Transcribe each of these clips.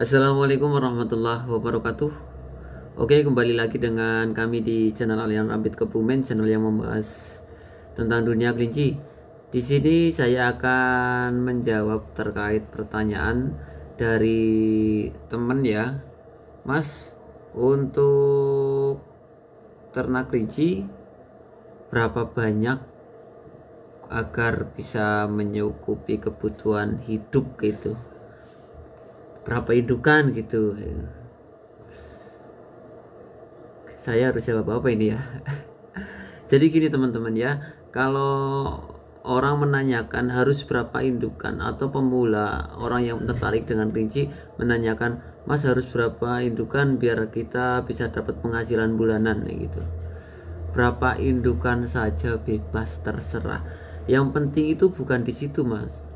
Assalamualaikum warahmatullahi wabarakatuh Oke kembali lagi dengan kami di channel Alian Rambit Kebumen Channel yang membahas tentang dunia kelinci Di sini saya akan menjawab terkait pertanyaan dari teman ya Mas untuk ternak kelinci berapa banyak agar bisa menyukupi kebutuhan hidup gitu berapa indukan gitu saya harus jawab apa ini ya jadi gini teman-teman ya kalau orang menanyakan harus berapa indukan atau pemula orang yang tertarik dengan kelinci menanyakan mas harus berapa indukan biar kita bisa dapat penghasilan bulanan gitu berapa indukan saja bebas terserah yang penting itu bukan di situ mas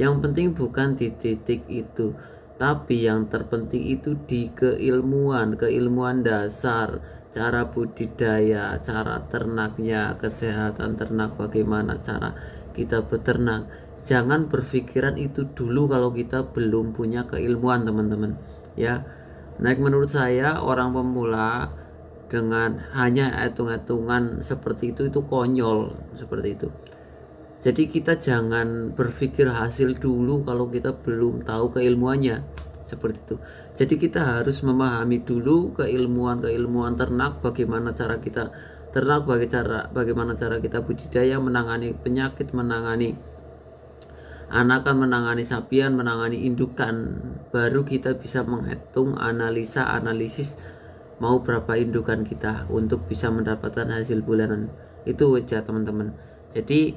yang penting bukan di titik itu tapi yang terpenting itu di keilmuan, keilmuan dasar, cara budidaya, cara ternaknya, kesehatan ternak, bagaimana cara kita beternak. Jangan berpikiran itu dulu kalau kita belum punya keilmuan, teman-teman. Ya. Naik menurut saya orang pemula dengan hanya hitung-hitungan seperti itu itu konyol seperti itu jadi kita jangan berpikir hasil dulu kalau kita belum tahu keilmuannya seperti itu jadi kita harus memahami dulu keilmuan keilmuan ternak bagaimana cara kita ternak bagaimana cara bagaimana cara kita budidaya menangani penyakit menangani anakan menangani sapian menangani indukan baru kita bisa menghitung analisa analisis mau berapa indukan kita untuk bisa mendapatkan hasil bulanan itu wajah teman-teman jadi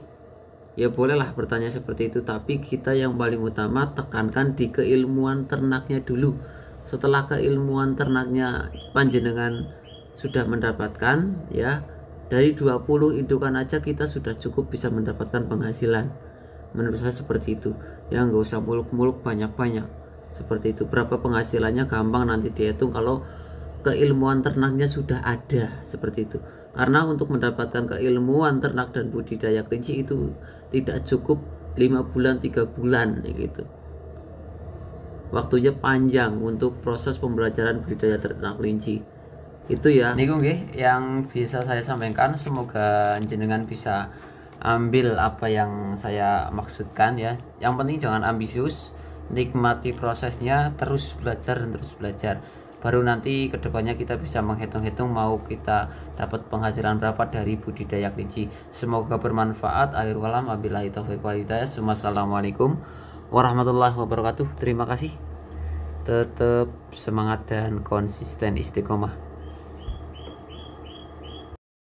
Ya bolehlah bertanya seperti itu, tapi kita yang paling utama tekankan di keilmuan ternaknya dulu. Setelah keilmuan ternaknya panjenengan sudah mendapatkan ya dari 20 indukan aja kita sudah cukup bisa mendapatkan penghasilan menurut saya seperti itu ya nggak usah muluk-muluk banyak-banyak seperti itu berapa penghasilannya gampang nanti dihitung kalau keilmuan ternaknya sudah ada seperti itu karena untuk mendapatkan keilmuan ternak dan budidaya kelinci itu tidak cukup lima bulan tiga bulan gitu waktunya panjang untuk proses pembelajaran budidaya ternak kelinci itu ya niku nggih yang bisa saya sampaikan semoga jenengan bisa ambil apa yang saya maksudkan ya yang penting jangan ambisius nikmati prosesnya terus belajar dan terus belajar baru nanti kedepannya kita bisa menghitung-hitung mau kita dapat penghasilan berapa dari budidaya kelinci semoga bermanfaat akhir kalam wabillahi taufiq walhidayah assalamualaikum warahmatullahi wabarakatuh terima kasih tetap semangat dan konsisten istiqomah